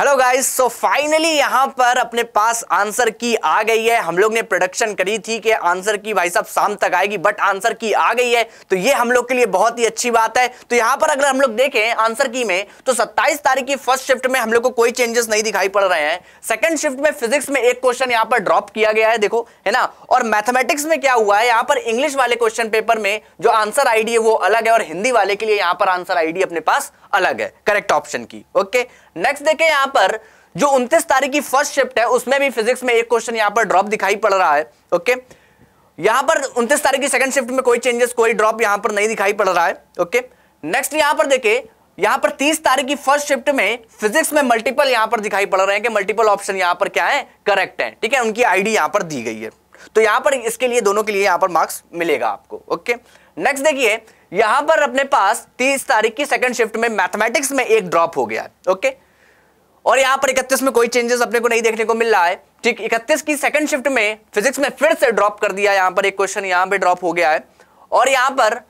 Hello guys so finally यहाँ पर अपने पास आंसर की आ गई है हम लोग ने प्रोडक्शन करी थी कि आंसर की भाई साहब शाम तक आएगी बट आंसर की आ गई है तो ये हम लोग के लिए बहुत ही अच्छी बात है तो यहाँ पर अगर हम लोग देखें आंसर की में तो 27 तारीख की फर्स्ट शिफ्ट में हम लोग को कोई चेंजेस नहीं दिखाई पड़ रहे हैं सेकेंड शिफ्ट में फिजिक्स में एक क्वेश्चन यहाँ पर ड्रॉप किया गया है देखो है ना और मैथमेटिक्स में क्या हुआ है यहाँ पर इंग्लिश वाले क्वेश्चन पेपर में जो आंसर आईडी है वो अलग है और हिंदी वाले के लिए यहाँ पर आंसर आईडी अपने पास अलग है करेक्ट ऑप्शन की ओके नेक्स्ट देखें यहाँ यहां पर जो उनतीस तारीख की फर्स्ट शिफ्ट है उसमें भी फिजिक्स में एक क्वेश्चन यहां पर ड्रॉप दिखाई पड़ रहा है ओके यहां पर उनतीस तारीख की सेकंड शिफ्ट में कोई चेंजेस कोई ड्रॉप यहां पर नहीं दिखाई पड़ रहा है ओके नेक्स्ट यहां पर देखे यहां पर 30 तारीख की फर्स्ट शिफ्ट में फिजिक्स में मल्टीपल यहां पर दिखाई पड़ रहे हैं कि मल्टीपल ऑप्शन यहां पर क्या है करेक्ट है ठीक है उनकी आईडी यहां पर दी गई है तो यहां पर इसके लिए दोनों के लिए यहां पर मार्क्स मिलेगा आपको ओके नेक्स्ट देखिए यहां पर अपने पास 30 तारीख की सेकंड शिफ्ट में मैथमेटिक्स में एक ड्रॉप हो गया ओके okay? और यहाँ पर इकतीस में कोई चेंजेस अपने को नहीं देखने को मिल रहा है ठीक इकतीस की सेकंड शिफ्ट में फिजिक्स में फिर से ड्रॉप कर दिया यहाँ पर एक क्वेश्चन यहाँ पे ड्रॉप हो गया है और यहाँ पर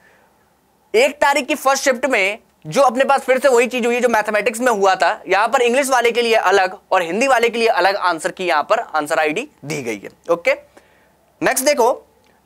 एक तारीख की फर्स्ट शिफ्ट में जो अपने पास फिर से वही चीज हुई जो मैथमेटिक्स में हुआ था यहाँ पर इंग्लिश वाले के लिए अलग और हिंदी वाले के लिए अलग आंसर की यहाँ पर आंसर आईडी दी गई है ओके नेक्स्ट देखो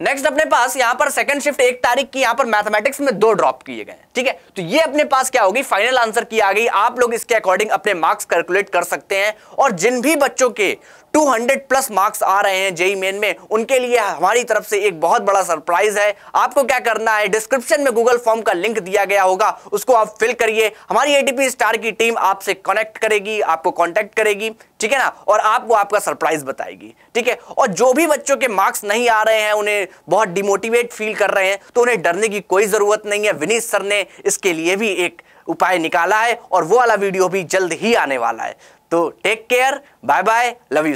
नेक्स्ट अपने पास यहां पर सेकंड शिफ्ट एक तारीख की यहां पर मैथमेटिक्स में दो ड्रॉप किए गए ठीक है तो ये अपने पास क्या होगी फाइनल आंसर की आ गई आप लोग इसके अकॉर्डिंग अपने मार्क्स कैलकुलेट कर सकते हैं और जिन भी बच्चों के 200 प्लस मार्क्स आ रहे हैं जेई मेन में उनके लिए हमारी तरफ से एक बहुत बड़ा सरप्राइज है आपको क्या करना है डिस्क्रिप्शन में गूगल फॉर्म का लिंक दिया गया होगा उसको आप फिल करिए हमारी एटीपी स्टार की टीम आपसे कनेक्ट करेगी आपको कॉन्टेक्ट करेगी ठीक है ना और आपको आपका सरप्राइज बताएगी ठीक है और जो भी बच्चों के मार्क्स नहीं आ रहे हैं उन्हें बहुत डिमोटिवेट फील कर रहे हैं तो उन्हें डरने की कोई ज़रूरत नहीं है विनीत सर ने इसके लिए भी एक उपाय निकाला है और वो वाला वीडियो भी जल्द ही आने वाला है तो take care bye bye love you